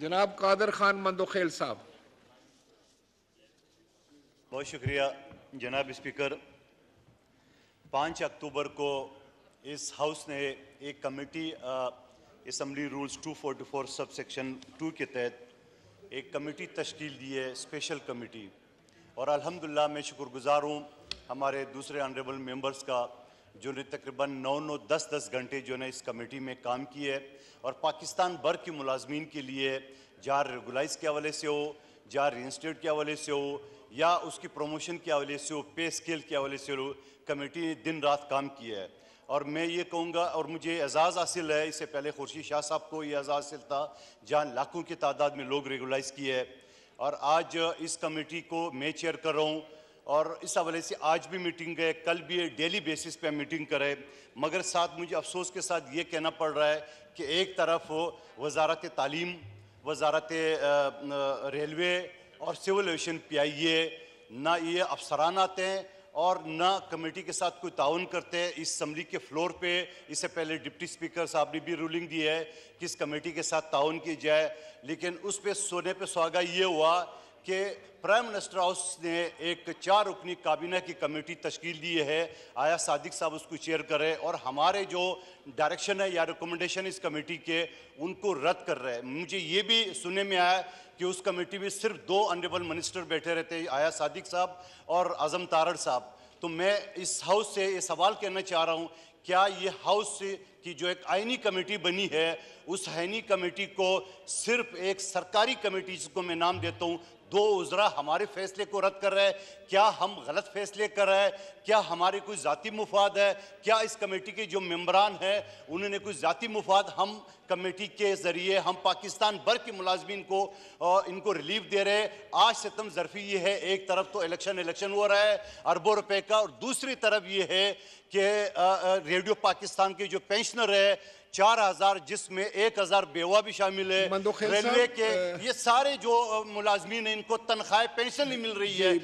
जनाब कादर खान मंदोखेल साहब बहुत शुक्रिया जनाब स्पीकर पाँच अक्टूबर को इस हाउस ने एक committee assembly rules 244 sub section two के तहत एक कमेटी तश्कील दी है स्पेशल कमेटी और अल्हम्दुलिल्लाह मैं शुक्रगुजार हूँ हमारे दूसरे ऑनरेबल मेंबर्स का जो ने तकरीबन नौ नौ दस दस घंटे जो है इस कमेटी में काम किए और पाकिस्तान भर के मुलाजमीन के लिए जहाँ रेगुलाइज के हवाले से हो जहाँ रजिस्टर्ड के हवाले से हो या उसकी प्रमोशन के हवाले से हो पे स्केल के हवाले से हो कमेटी ने दिन रात काम किया है और मैं ये कहूँगा और मुझे एजाज़ हासिल है इससे पहले खुर्शी शाह साहब को ये एजाज़ हासिल था जहाँ लाखों की तादाद में लोग रेगुलाइज किए और आज इस कमेटी को मैं चेयर कर रहा हूँ और इस हवाले से आज भी मीटिंग गए कल भी डेली बेसिस पे मीटिंग करें मगर साथ मुझे अफसोस के साथ ये कहना पड़ रहा है कि एक तरफ वजारत तालीम वजारत रेलवे और civil aviation P I A ना ये अफसरान आते हैं और ना कमेटी के साथ कोई ताउन करते हैं इस असम्बली के फ्लोर पे इससे पहले डिप्टी स्पीकर साहब ने भी रूलिंग दी है कि इस कमेटी के साथ ताउन की जाए लेकिन उस पर सोने पे सुहागा ये हुआ कि प्राइम मिनिस्टर हाउस ने एक चार रुकनी काबीना की कमेटी तश्कील दी है आया सादिक साहब उसको चेयर करें और हमारे जो डायरेक्शन है या रिकमेंडेशन इस कमेटी के उनको रद्द कर रहे हैं मुझे ये भी सुनने में आया कि उस कमेटी में सिर्फ दो अनरेबल मिनिस्टर बैठे रहते आया सादिक साहब और आज़म तारड़ साहब तो मैं इस हाउस से ये सवाल कहना चाह रहा हूँ क्या ये हाउस की जो एक आइनी कमेटी बनी है उस आइनी कमेटी को सिर्फ एक सरकारी कमेटी जिसको मैं नाम देता हूँ दो उजरा हमारे फैसले को रद्द कर रहा है क्या हम गलत फैसले कर रहे हैं क्या हमारे कोई ज़ाति मुफाद है क्या इस कमेटी के जो मम्बरान हैं उन्होंने कोई ज़ाती मुफाद हम कमेटी के ज़रिए हम पाकिस्तान भर के मुलाजमीन को आ, इनको रिलीफ दे रहे हैं आज सितम जरफी ये है एक तरफ तो इलेक्शन इलेक्शन हो रहा है अरबों रुपए का और दूसरी तरफ ये है कि रेडियो पाकिस्तान के जो पेंशनर है चार हजार जिसमें एक हजार बेवा भी शामिल है रेलवे के ये सारे जो मुलाजमीन है इनको तनख्वाह पेंशन नहीं मिल रही है